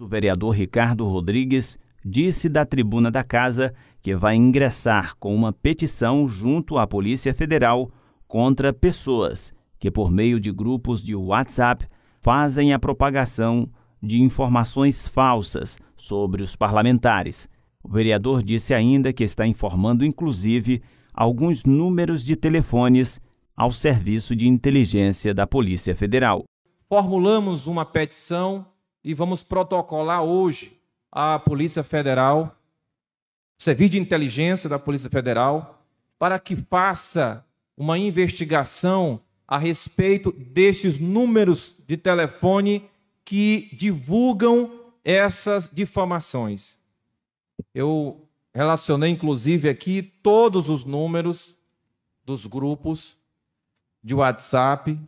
O vereador Ricardo Rodrigues disse da tribuna da casa que vai ingressar com uma petição junto à Polícia Federal contra pessoas que, por meio de grupos de WhatsApp, fazem a propagação de informações falsas sobre os parlamentares. O vereador disse ainda que está informando, inclusive, alguns números de telefones ao Serviço de Inteligência da Polícia Federal. Formulamos uma petição e vamos protocolar hoje a Polícia Federal, o Serviço de inteligência da Polícia Federal, para que faça uma investigação a respeito destes números de telefone que divulgam essas difamações. Eu relacionei, inclusive, aqui todos os números dos grupos de WhatsApp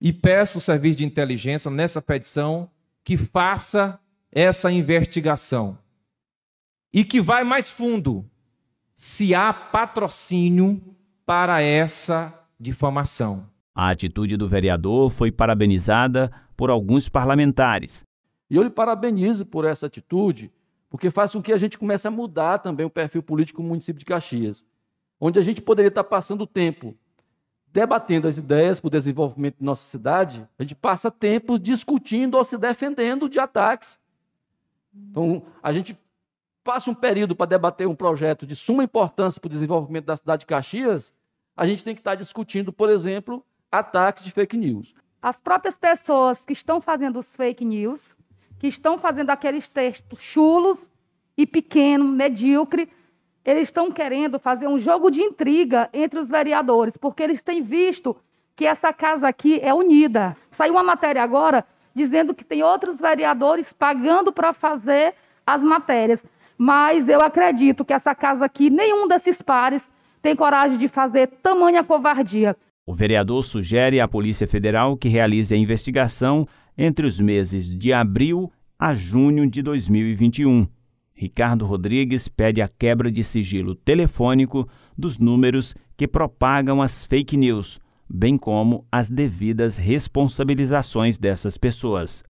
e peço o serviço de inteligência nessa petição que faça essa investigação e que vai mais fundo se há patrocínio para essa difamação. A atitude do vereador foi parabenizada por alguns parlamentares. E eu lhe parabenizo por essa atitude, porque faz com que a gente comece a mudar também o perfil político do município de Caxias, onde a gente poderia estar passando tempo debatendo as ideias para o desenvolvimento de nossa cidade, a gente passa tempo discutindo ou se defendendo de ataques. Então, a gente passa um período para debater um projeto de suma importância para o desenvolvimento da cidade de Caxias, a gente tem que estar tá discutindo, por exemplo, ataques de fake news. As próprias pessoas que estão fazendo os fake news, que estão fazendo aqueles textos chulos e pequeno, medíocre, eles estão querendo fazer um jogo de intriga entre os vereadores, porque eles têm visto que essa casa aqui é unida. Saiu uma matéria agora dizendo que tem outros vereadores pagando para fazer as matérias. Mas eu acredito que essa casa aqui, nenhum desses pares tem coragem de fazer tamanha covardia. O vereador sugere à Polícia Federal que realize a investigação entre os meses de abril a junho de 2021. Ricardo Rodrigues pede a quebra de sigilo telefônico dos números que propagam as fake news, bem como as devidas responsabilizações dessas pessoas.